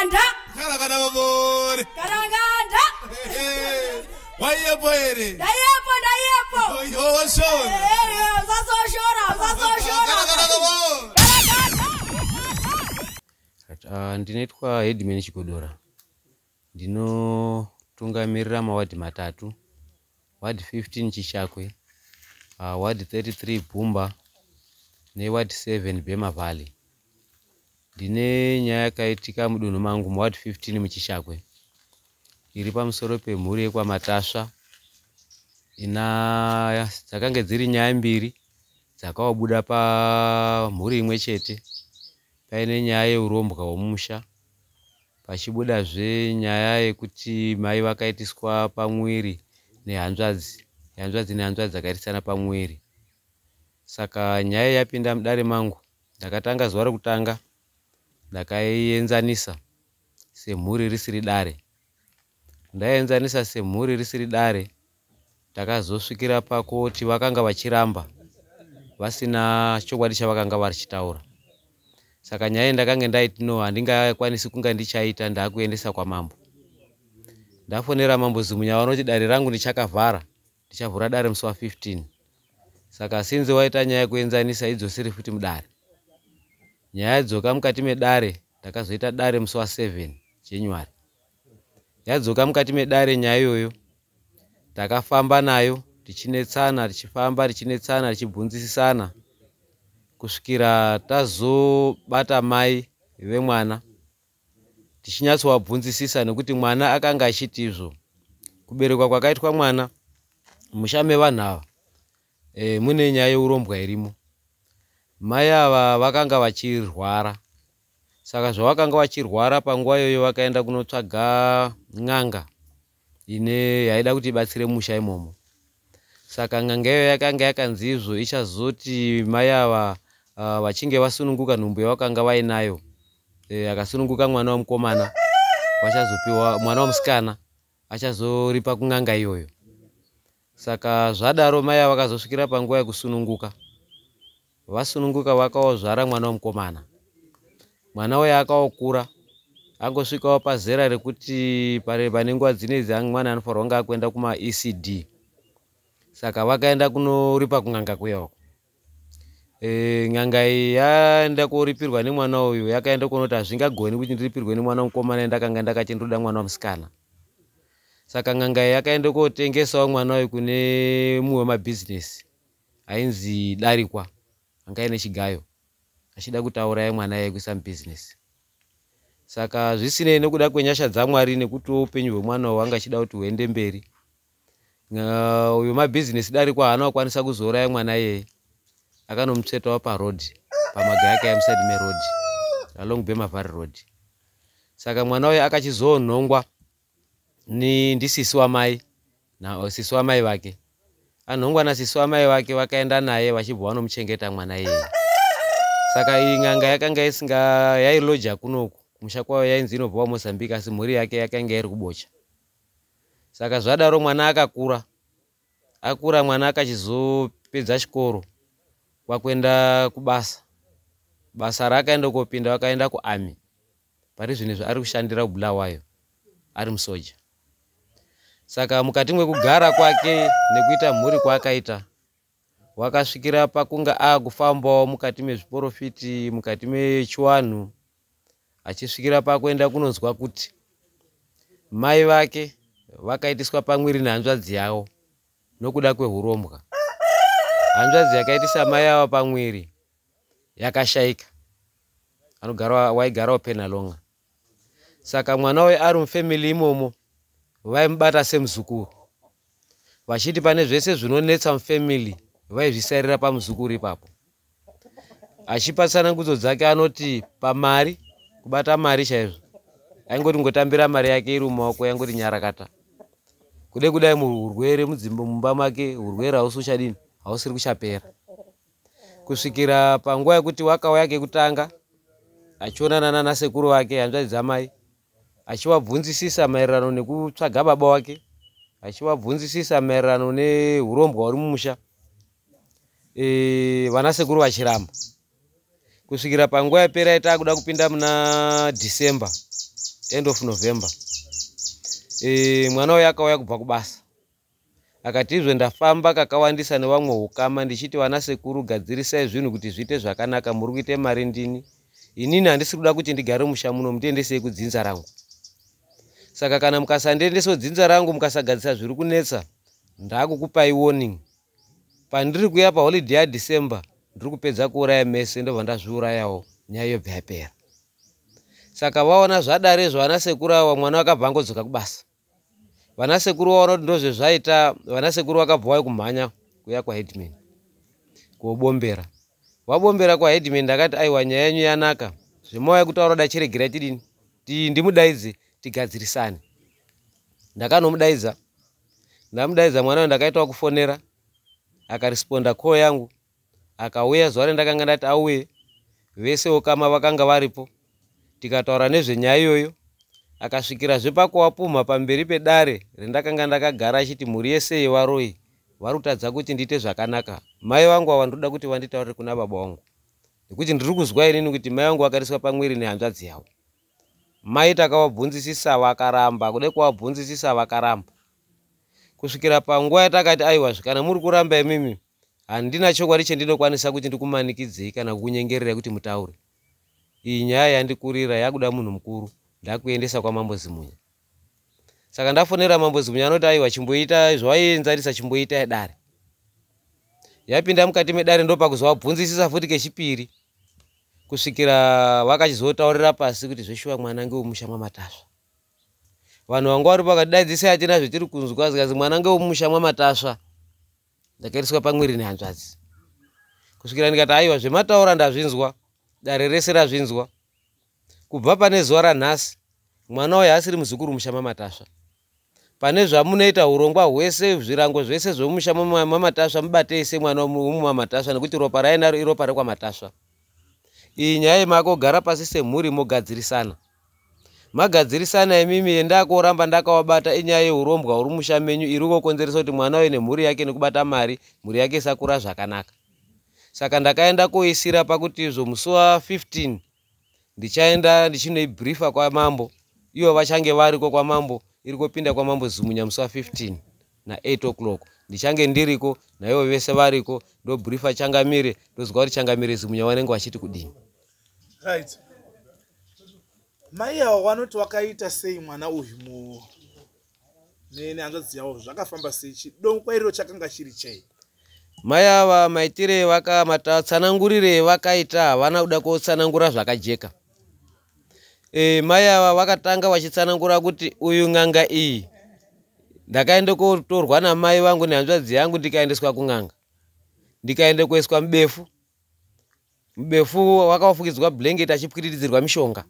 karanganda karangana vavore karanganda waiyepo here ndaiyepo ndaiyepo zasoshora zasoshora uh, ndinoitwa hedman chigodora ndinotungamirira mawadhi matatu wadhi 15 chishakwe uh, wadhi 33 bhumba newadhi 7 bemavalley Ndine nyaya yakaitika mudunhu mangu muwadhi 15 muchishakwe iri pamusoro pemhuri yekwamatasva ina dzakange dziri nyaya mbiri dzakaobuda pamhuri imwe chete paine nyaya yeurombwa hwomusha pachibudazve nyaya yekuti mai vakaitiswa pamwiri nehanzvadzi hanzvadzi nehanzvadzi dzakaitisana pamwiri saka nyaya yapinda mudare mangu ndakatanga zuva rokutanga ndakaienzanisa semhuri risiri dare ndaienzanisa semhuri risiri dare takazosvikira pakuti vakanga vachiramba vasina chokwadi chavakanga vachitaura saka nyaya yendakanga ndaiti no handingakwanisi kunga ndichaita ndaakuendesa kwamambo ndafonera mambo zimunyaya anoti dare rangu ndichakavhara ndichavhura dare musi wa15 saka sinzi waita nyaya yekuenzanisa idzosiri futi mudare yadzoka mukati medare ndakazoita dare musi wa7 january yadzoka mukati medare nyaya iyoyo takafamba nayo tichinetsana tichifamba tichinetsana tichibvunzisisana kusvikira tazobata mai vemwana tichinyatsowabvunzisisa nekuti mwana akanga achiti izvo kuberekwa kwakaitwa mwana mushamevanhu ava e, eh, mune nyaya yeurombwa irimo mai ava vakanga vachirwara saka zvavakanga vachirwara panguva iyoyo vakaenda kunotsvaga n'anga ine yaida kuti ibatsire musha imomo saka n'anga iyoyo yakanga yakanzi izvo ichazoti mai ava vachinge uh, vasununguka nhumbu yavakanga vainayo e, akasununguka e, mwana wamukomana vachazopiwa mwana wamusikana achazoripa kun'anga iyoyo saka zvadaro mai ava vakazosvikira panguva yekusununguka vasununguka vakaozvara mwana womukomana mwana uyo akaokura angosvikawo pazera rekuti pane nguva dzinedzi mwana anofanirwa kunge akuenda kumaecd saka vakaenda kunoripa kun'anga kuyako e, eh, n'anga iyi yaenda kuripirwa nemwana uyu yakaenda kunoti hazvingagoni kuti ndiripirwe nemwana womukomana ndakanga ndakachindoda mwana womusikana saka n'anga iyi yakaenda kotengesawo mwana uyu kune mumwe wemabhizinesi ainzi darikwa anga aine chigayo achida kutaura yemwana yekuisa mubhizinesi saka zvisinei nekuda kwenyasha dzamwari nekutiwo upenyu hwemwana wo anga achida kuti huende mberi uyo mabhizinesi darikwa haana wakwanisa kuzouraya mwana yeye akanomutsvetawo parodi pamagayaka yamusadi merodi along bay mavhari road saka mwana uyo akachizonhongwa ndisisi wamai sisi wamai vake anhongwana siso amai vake vakaenda naye vachibva vanomuchengeta mwana iyi saka iyi n'anga yakanga isinga yairiloja kunoku kumusha kwayo yainzi inobva vamozambique asi mhuri yake yakanga iri kubocha saka zvadaro mwana akakura akura mwana akachizopedza chikoro kwakuenda kubasa basa raakaenda kopinda vakaenda kuami pari zvinezvi ari kushandira ubulawayo ari musoja saka mukati mwekugara kwake nekuita mhuri kwaakaita wakasvikira pakunga aakufambawo mukati mezviporofiti mukati mechiwanhu achisvikira pakuenda kunonzwa kuti mai vake vakaitiswa pamwiri nehanzvadzi yavo nokuda kweurombwa hanzvadzi yakaitisa mai yavo pamwiri yakashayika anogara waigarawo penalonga saka mwana uyu ari mufemili imomo vaimubata semuzukuru vachiti pane zvese zvinonetsa mufemili vaizvisarira pamuzukuru ipapo achipatsanangudzo dzake anoti pamari kubata mari chaizvo aingoti ngotambira mari yake iri mumaoko yangoti nyarakata kude kudai murwere mudzimbo mumba make urwere hausi uchadini hausiri kuchapera kusvikira panguva yekuti wakauya kekutanga achionana nanasekuru vake hanzvadzi dzamai achivabvunzisisa maererano nekutsvaga baba vake achivabvunzisisa maererano neurombwa huri mumusha e, vana sekuru vachiramba kusvikira panguva yapera yataa kuda kupinda muna december end of november e, mwana uyo akauya kubva kubasa akati izvo ndafamba kakawandisa nevamwe hukama ndichiti vana sekuru gadzirisai zvinhu kuti zviite zvakanaka muri kuite mari ndini inini handisi kuda kuti ndigare musha muno mutiendesei kudzinza rangu saka kana mukasandiendesawo dzinza rangu mukasagadzisa zviri kunetsa ndakukupai warning pandiri kuya paholiday yadecember ndiri kupedza kuuraya mese ndobva ndazviurayawo nyaya yobva yapera saka vaona zvadare zvavana sekuru ava mwana wakabva angodzoka kubasa vana sekuru vaona kuti ndozvezvaita vana sekuru vakabva wai kumhanya kuya kwahedman kuobombera vabombera kwahedman ndakati aiwa nyaya yenyu yanaka zvemauya kutaura da chiregera chidini tii ndimudaidze tigadzirisane ndakanomudaidza ndamudaidza mwana wendakaitawo kufonera akaresponda ko yangu akauya zuva rendakanga ndati auye vese wokama vakanga varipo tikataura nezvenyaya iyoyo akasvikirazve pakuwapuma pamberi pedare rendakanga ndakagara achiti mhuri yese yevaroi vari kutadza kuti ndiite zvakanaka mai vangu ava ndoda kuti vanditaurire kuna baba vangu nekuti ndiri kuzwa inini kuti mai vangu vakariswa pamwiri nehanzvadzi yavo mai takavabvunzisisa vakaramba kuda kuvabvunzisisa vakaramba kusvikira panguva yatakati aiwa zvi kana muri kuramba imimi handina chokwadi chendinokwanisa kuti ndikumanikidzei kana kukunyengerera kuti mutaure iyi nyaya yandikurira yakuda munhu mukuru ndakuendesa kwamambo zimunya saka ndafonera mambo zimunya anoti aiwa chimboita zvawaienza ndisa chimboita dare yapinda mukati medare ndopakuzovabvunzisisa futi kechipiri kusvikira vakachizotaurira pasi kuti zveshuva mwana ngeomusha mwamatasva vanhu vangu vari vakadaidzisa hatina zvetiri kunzwa zikazi mwana ngeomusha mwamatasva ndakaitiswa pamwiri nehanzvadzi kusvikira ndikati aiwa zvemataura ndazvinzwa dare rese razvinzwa kubva pane zuva ranhasi mwana uyo asiri muzukuru musha mamatasva pane zvamunoita urongwa hwese zvirango zvese zvomusha mamatasva mubatei semwana womumamatasva nekuti ropa rainaro iropa rekwamatasva iyi nyaya yemakogara pasi semhuri mogadzirisana magadzirisana imimi yendakoramba ndakawabata inyaya yeurombwa huri musha menyu iri kokonzeresa kuti mwana uyu nemhuri yake nekubata mari mhuri yake isakura zvakanaka saka ndakaenda koisira pakuti izvo musi wa15 ndichaenda ndichinoibrifa kwamambo ivo vachange variko kwamambo iri kopinda kwamambo zimunya musi wa15 na8 oclock ndichange ndiriko naivo vese variko ndobrifa changamire ndozwa kuti changamire zimunya vanenge vachiti kudini right. mai yavo vanoti wakaita sei mwana uyu mu nehanzvadzi yavo zvakafamba sei chidongwairiro chakanga chiri chei mai ava maitire vakamatatsanangurire vakaita havana kuda kutsanangura zvakajeka e, eh, mai ava vakatanga vachitsanangura kuti uyu ng'anga iyi e, ndakaende kotorwa namai vangu nehanzvadzi yangu ndikaendeswa kun'anga ndikaende kuiswa mubefu mubefu wakafukidzwa blanket achipwiriridzirwa mishonga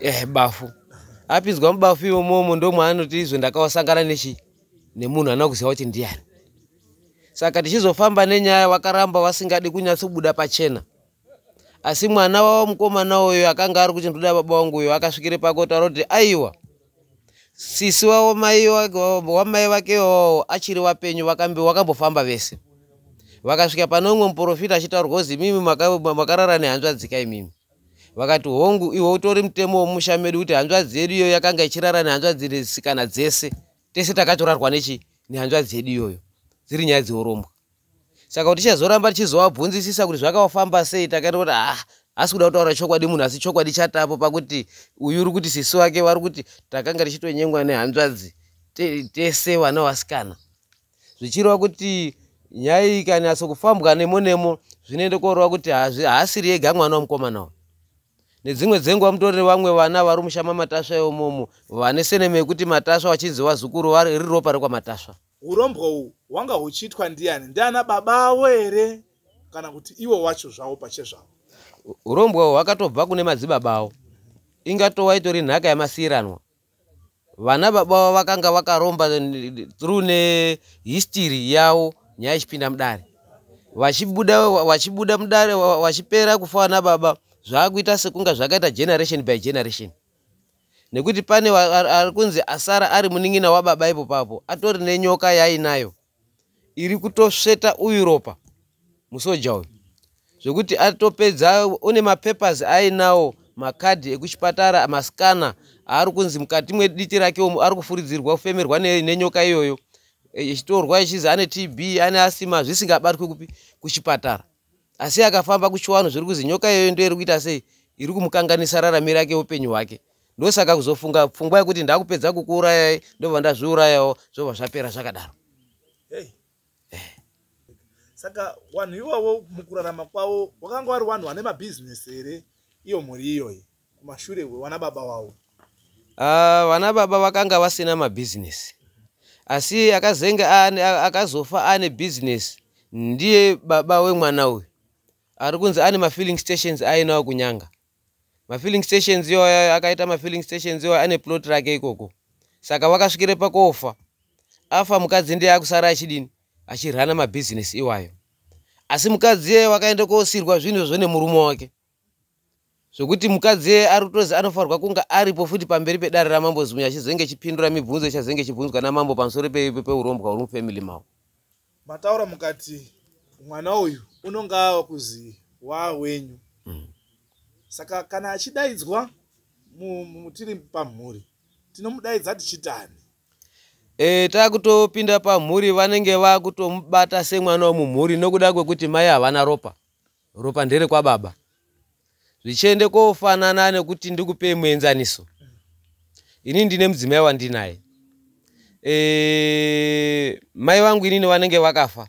eh, bafu apinzwa mubafu imomomo ndomwaanoti izvo ndakawasangana nechi nemunhu ana kuziva kuti ndiani saka tichizofamba nenyaya wakaramba wasingadi kunyatsobuda pachena asi mwana wavo mukomana uyo akanga ari kuchi ndoda baba vangu uyo akasvikire pakotaro kuti aiwa sisi wamai vake iwawo achiri vapenyu vakambofamba vese vakasvika pane umwe muprofita achitaurwakuzi imimi makarara nehanzvadzika imimi vakati hongu iwo utori mutemo womusha medu kuti hanzvadzi yedu iyoyo yakanga ichirara nehanzvadzi nezisikana dzese tese takatorarwa nechi nehanzvadzi yedu iyoyo dziri nyaya dzeurombwa saka kuti tichazoramba tichizovabvunzisisa kuti zvakavafamba sei takaenda kuti ah asi kuda kutaura chokwadi munhu asi chokwadi chatapo pakuti uyu uri kuti sisi wake vari kuti takanga tichitonyengwa nehanzvadzi tese vana vasikana zvichireva kuti nyaya iyi kanyatso kufambwa nemo nemo zvinoende koreva kuti haasiri ega mwana wamukomanawo nedzimwe dzenguva mutori nevamwe vana vari mushama matasva imomo vane senemo yekuti matasva vachinzi vazukuru riri ropa rekwamatasva urombwa uhu hwanga huchiitwa ndiani ndiana babawo here kana kuti ivo wacho zvavo pachezvavo urombwa uhwu hwakatobva kune madzibabawo ingatova itori nhaka yamasiyiranwa vana babawo vakanga vakaromba through nehistory yavo nyaya yechipinda mudare vachibuda vachibuda mudare vachipera kufa vana baba zvaakuita sekunga zvakaita generation by generation nekuti pane ari kunzi asara ari munin'ina wababa ipo papo atori nenyoka yainayo iri kutosveta uyu ropa musoja uyu zvokuti atopedza une mapepesi ainawo makadhi ekuchipatara masikana aari kunzi mukati mwediti rake omu ari kufuridzirwa kufemerwa nenyoka iyoyo ichitorwa e, ichizi ane tb ane asima zvisingabatwi kupi kuchipatara asi akafamba kuchiwano zviri kuzi nyoka iyoyo ndo iri kuita sei iri kumukanganisa raramiri ake upenyu hwake ndosaka kuzofunga pfungwa yekuti ndakupedza kukuurayai ndobva ndazviurayawo zvobva zvapera zvakadaro saka wanhu ivavo mukurarama kwavo wakanga vari wanhu vane mabhizinesi here iyo mhuri iyoyi kumashure wana baba wavo ah, vana baba vakanga vasina mabhizinesi asi akazenge akazofa ane bhizinesi ndiye baba wemwana uyu ari kunzi ane mafeeling stations ainawo kunyanga mafeeling stations iwayo akaita mafeeling stations iwayo ane plot rake ikoko saka vakasvikire pakofa afa mukadzi ndeye akusara achidini achirana mabhizinesi iwayo asi mukadzi yeye wakaende kosirwa zvinhu izvo nemurume wake zvokuti mukadzi yeye ari kutozi anofanirwa kunge aripo futi pamberi pedare ramambo zimunya achizenge chipindura mibvunzo chazenge chibvunzwa namambo pamusoro peipo peurombwa huri mufamily mavo mataura mukati mwana uyu unonge ava kuzi wawenyu hmm. saka kana achidaidzwa tiri pamhuri tinomudaidza tichitani e, takutopinda pamhuri vanenge vakutomubata semwana wemumhuri nokuda kwekuti mai havana ropa ropa nderekwababa zvichiende kofanana nekuti ndikupe muenzaniso ini ndine mudzimai wandinaye e, mai vangu inini vanenge vakafa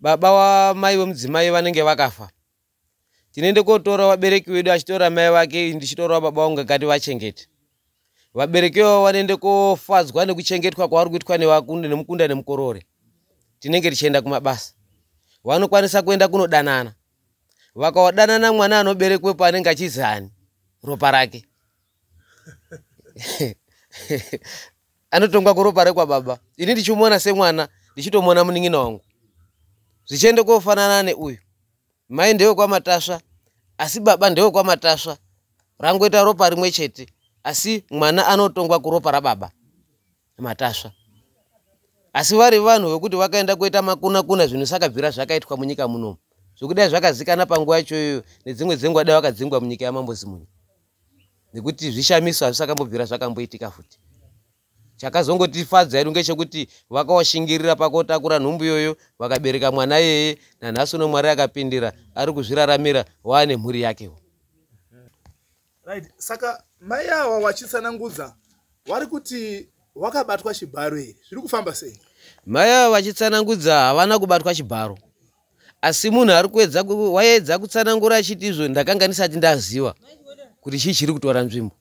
baba wamai vemudzimai vanenge vakafa tinoende kotora vabereki vedu achitora mai vake ndichitorawo baba vangu kakati vachengete vaberekewo vanoende kofadzwa nekuchengetwa kwavari kuitwa nevakunde nemukunda nemukorore tinenge tichienda kumabasa vanokwanisa kuenda kunodanana vakaodanana mwana anoberekwe paanenge achizi hani ropa rake anotongwa kuropa rekwa baba ini ndichimuona semwana ndichitomuona munin'ina wangu zvichiende kofanana neuyu mai ndewekwamatasva asi baba ndewekwamatasva rangoita ropa rimwe chete asi mwana anotongwa kuropa rababa matasva asi vari vanhu vekuti vakaenda kuita makuna kuna zvinhu sakabvira zvakaitwa munyika munomu zvokudai zvakazikana panguva yacho iyoyo nedzimwe dzenguva dai vakadzingwa munyika yamambozimunyu nekuti zvishamiso hazvisakambobvira zvakamboitika futi chakazongotifadza hedu ngechekuti vakawashingirira pakotakura nhumbu iyoyo vakabereka mwana yeye nanhasi uno mwari akapindira ari kuzviraramira waane mhuri yakewo right. saka mai awa vachitsanangudza vari kuti vakabatwa chibharo here zviri kufamba sei mai ava vachitsanangudza havana kubatwa chibharo asi munhu ari kuedza waedza kutsanangura achiti izvo ndakanga ndisati ndaziva kuti chii chiri kutora nzvimbo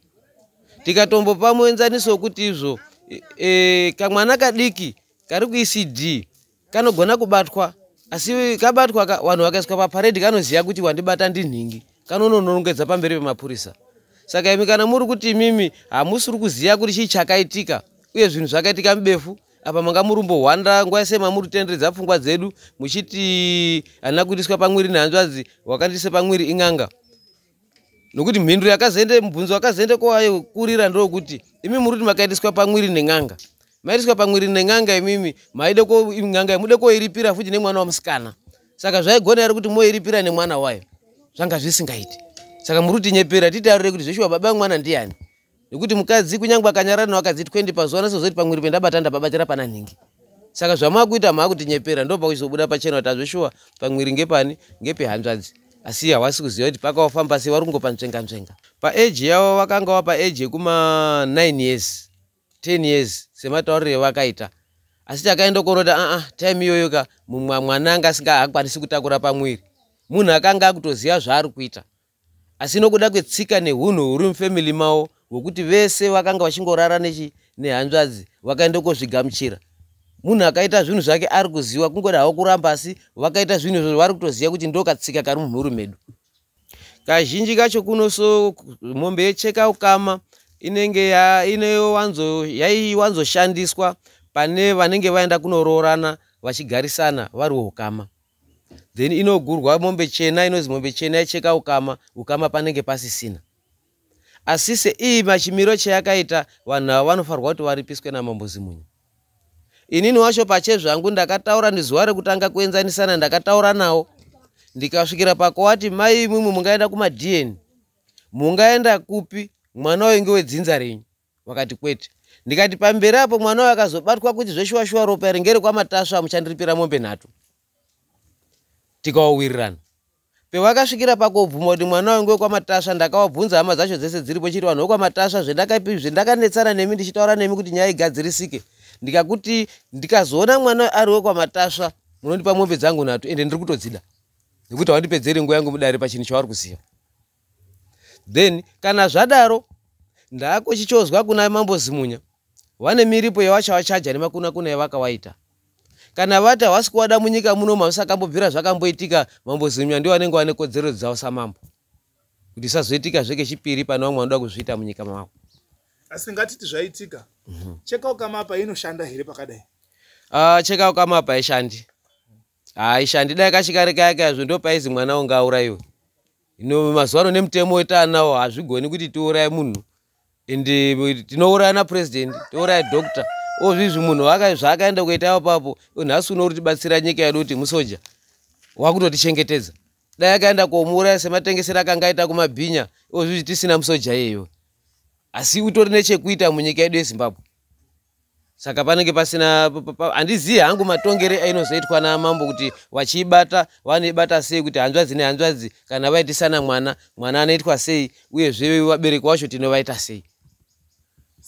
tikatombopa muenzaniso wekuti izvo e, e, kamwana kadiki kari kuecd kanogona kubatwa asi kabatwa ka, vanhu vakaiswa paparedi kanoziva kuti wandibata ndinhingi kanononongedza pamberi pemapurisa saka imi kana muri kuti imimi hamusiri kuziva kuti chii chakaitika uye zvinhu zvakaitika mubefu apa manga murumbohwanda nguva ise mamuri kutenderedza pfungwa dzedu muchiti hana kuiriswa pamwiri nehanzvadzi wakandiise pamwiri ing'anga nokuti mhinduro yakazende mubvunzo wakazende kwayokurira ndokuti imi muriti makaitiswa pamwiri neng'anga maitiswa pamwiri neng'anga imimi maide kon'anga mude koiripira futi nemwana wamusikana saka zvaigona iri kuti moiripira nemwana wayo zvanga zvisingaiti saka muri kutinyepera titaurire kuti zveshuwa baba vemwana ndiani nekuti mukadzi kunyange akanyararanawo akadzi tkwendi pazuva nasozoti pamwiri pendabata ndababatira pana nhingi saka zvamakuita mhaa kutinyepera ndo pakuchizobuda pachena kuti azveshuwa ah, pamwiri ngepani ngepehanzvadzi asi hawasi kuziva kuti pakawafamba se vari kungopanzvenga nzvenga paeji yavo vakanga vapaeji yekuma9 years 10 years sematauriro evakaita asi takaenda kuona kuti ah, aa ah, time iyoyo ka mumwe mwana anga asinga hakwanisi kutakura pamwiri munhu akanga akutoziva zvaari kuita asi nokuda kwetsika neunhu huri mufemili mavo hwekuti vese vakanga vachingorara nehanzvadzi vakaenda kozvigamuchira munhu akaita zvinhu zvake ari kuziva kungoda havo kuramba asi vakaita zvinhu izvozvo vari kutoziva kuti ndokatsika kari mumhuru medu kazhinji kacho kuno so mombe yecheka ukama inenge yaiwanzoshandiswa pane vanenge vaenda kunoroorana vachigarisana vari wokama then inogurwa mombe chena inozi mombe chena yacheka ukama ukama panenge pasisina asi seiyi machimiro chayakaita vanhu ava vanofarwa kuti varipiswe namambozimunyu inini wacho pache zvangu ndakataura nezuva rekutanga kuenzanisana ndakataura nawo ndikasvikira pakowati mai imwimwe mungaenda kumadn mungaenda kupi mwana wainge wedzinza renyu vakati kwete ndikati pamberi apo mwana wayo akazobatwa kuti zveshuwashuwa ropa ringerekwamatasva muchandiripira mombe nhatu tikawawirirana pewakasvikira pakobvuma kuti mwana wangu wekwamatasva ndakawabvunza hama dzacho dzese dziripo chiti vanhu wekwamatasva zvezvindakanetsana nemi ndichitaura nemi kuti nyaya igadzirisike ndikakuti ndikazoona mwana ari wekwamatasva munondipa mombe dzangu nhatu ende ndiri kutodzida nekuti haundipedzeri nguva yangu mudare pachinhu chavari kuziva then kana zvadaro ndaakochichozwa kuna mambozimunya vane miripo yavachavachaja nemakunakuna yavakavaita kana vati havasi kuwada munyika muno mamusakambobvira zvakamboitika mambozimya ndio anenge ane kodzero dzavo samambo kuti sazoitika zve kechipiri pane vamwe vanoda kuzviita munyika mavo asi ngatiti zvaitika mhm. chekaukamapa inoshanda here pakadai uh, ah, chekaukamapa aishandi haishandi ah, dai kachikarekayakaizvo ndo paizi mwana unga aurayiwe ino mazuva ano nemutemo wetaanawo hazvigoni kuti tiuraye munhu endi tinouraya napuresidendi tiuraya dokta ozvizvi munhu zvaakaenda kuita apapo nhasi unouri tibatsira nyika yedu kuti musoja wakutotichengetedza dai akaenda komuuraya sematengesero akanga aita kumabhinya ozvizvi tisina musoja iyeyo asi utori nechekuita munyika yedu yezimbabwe saka panenge pasina handizivi hangu matongere ainozoitwa namambo kuti vachiibata vanoibata sei kuti hanzvadzi nehanzvadzi kana vaitisana mwana mwana anoitwa sei uyezve vabereki wacho tinovaita sei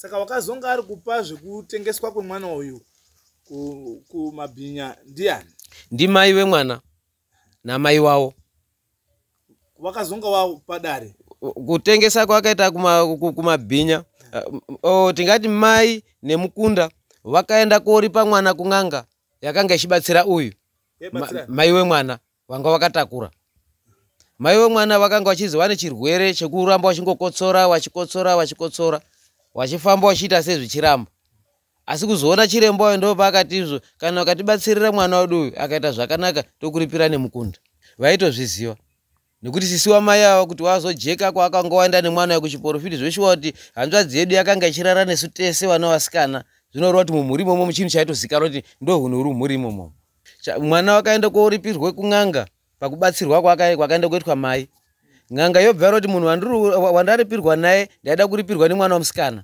saka wakazonge ari kupa zvekutengeswa kwemwana uyu kumabhinya ndiani ndimai vemwana namai wavo wakazonge wapadare kutengesa kwakaita kumabhinya eh, oh, tingati mai nemukunda vakaenda koripa mwana kung'anga yakanga ichibatsira uyu mai wemwana vanga vakatakura mai vemwana vakanga vachizova nechirwere chekuramba vachingokotsora vachikotsora vachikotsora wa wachifamba wachiita sezvichiramba asi kuzoona chiremba uyo ndopa akati izvo kana ukatibatsirira mwana wedu uyu akaita zvakanaka tokuripira nemukunda vaitozviziva nekuti sisiwa mai avo kuti wazojeka kwaakanga waenda nemwana yekuchiporofiti zvoshuwa kuti hanzvadzi yedu yakanga ichirara nesu tese vana vasikana zvinoreva kuti mumhuri imomo muchinhu chaitozikanwa kuti ndo hunhu uri mumhuri imomo mwana wakaenda kooripirwe kun'anga pakubatsirwa kwakaenda kuitwa mai n'anga yobva yaro kuti munhu wandaripirwa naye ndaida kuripirwa nemwana wamusikana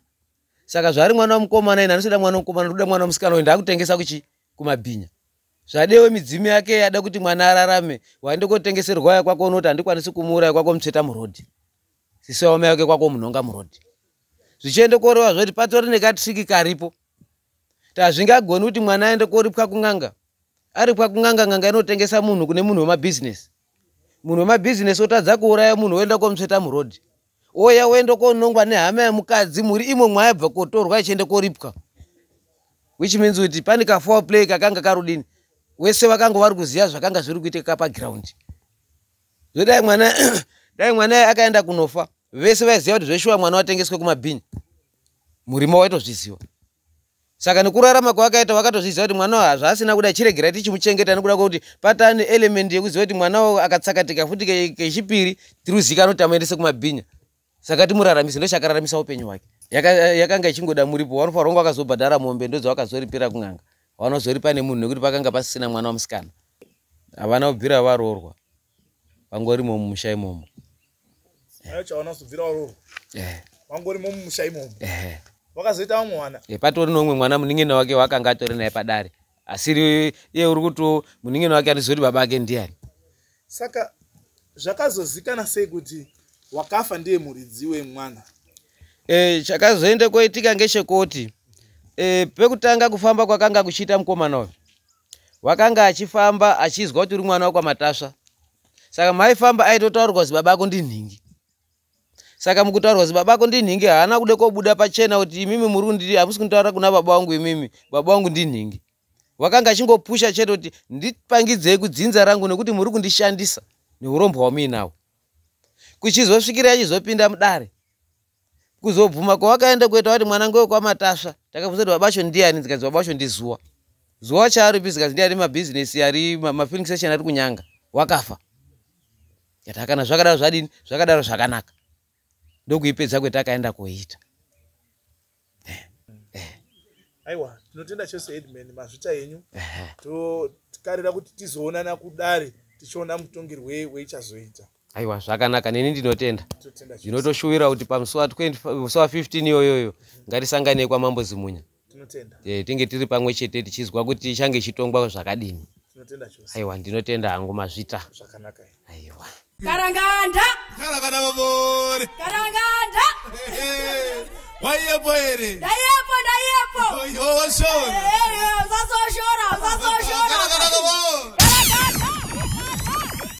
saka zvaari mwana wamukomana ini anosoda mwana wamukomana ndoda mwana wamusikana uyu ndaakutengesa kuchi kumabhinya zvadewo midzimu yake yada kuti mwana ararame waende kotengeserwa ya kwako unoti handikwanisi kumuuraya kwako mutsveta murodhi sisiwaoma yake kwako munhonga murodhi zvichiende korevazvo kuti patori nekatriki karipo tazvingagoni kuti mwana aende koripwa kun'anga aripwa kun'anga n'anga inotengesa munhu kune munhu wemabhizinesi munhu wemabhizinesi otadza kuuraya munhu oenda komutsveta murodhi oya oenda konongwa nehama yamukadzi muri imwe mwaabva kotorwa achienda koripwa which means kuti pane kafour play kakanga karudini wese vakanga vari kuziva zvakanga zviri kuitika pagiraundi zvodai mwana dai mwanaye akaenda kunofa vese vaiziva kuti zveshuwa mwana watengeswe kumabhinyi murima waitozviziva saka nekurarama kwaakaita wakatozviziva kuti mwana wo hazvaasina kuda chiregerai tichimuchengeta nekuda kwokuti patane elementi yekuziva kuti mwana wo akatsakatika futi kechipiri tiriuzikana kuti amuendese kumabhinya saka timuraramise ndoshakararamisa upenyu hwake yakanga ichingoda muripo wanofanra kunge wakazobhadhara mombe ndodza wakazoripira kun'anga wanozoripa nemunhu nekuti pakanga pasisina mwana wamusikana havana kubvira varorwa vangori mo mumusha imomo chavanazobvira varorwa eh. vangori mo mumusha imomo wakazoita wa mwana eh, patori noumwe mwana munin'ena wake wakanga atori naye padare asiri iye uri kutiwo munin'ena wake anizoti baba ake ndiani saka zvakazozikana sei kuti wakafa ndiye muridzi wemwana e, chakazoende koitika ngechekuti e, eh, pekutanga kufamba kwakanga kuchiita mukomanawo wakanga achifamba achizwa kuti uri mwana wakwamatasva saka maifamba aitotaurwa kuzi baba ako ndinhingi saka mukutaurwa kuti baba vako ndinhingi haana kude kobuda pachena kuti imimi muriku ndii hamusi kutaura kuna baba vangu imimi baba vangu ndinhingi wakanga achingopusha chete kuti ndipangidzei kudzinza rangu nekuti muri kundishandisa neurombwa wamuinawo kuchizosvikira achizopinda mudare kuzobvuma kwawakaenda kuita kuti mwana ngewe kwamatasva takabvunza kuti baba acho ndiani zikazi baba acho ndizuwa zuwa chaaripi zikazi ndiani mabhizinesi ari mafilingisation ari kunyanga wakafa yatakana zvakadaro zvadini zvakadaro zvakanaka ndokuipedza kwetakaenda koita eh, eh. aiwa tinotenda chose edman mazvita enyu tokarira kuti tizoonana kudare tichiona mutongerwe weichazoita aiwa zvakanaka neni ndinotenda ndinotoshuvira kuti pamusuwa musuwa 15 iyoyoyo ngatisanganei kwamambo zimunya eh, tinge tiri pamwe chete tichizwa kuti tichange chitongwa zvakadini aiwa ndinotenda hangu mazvita zvakanaka aiwa Karanganda. Karanganda babore. Karanganda. Wayepo ere. Dayepo dayepo. Oyo shora. Oyo sasoshora sasoshora. Karanganda babore.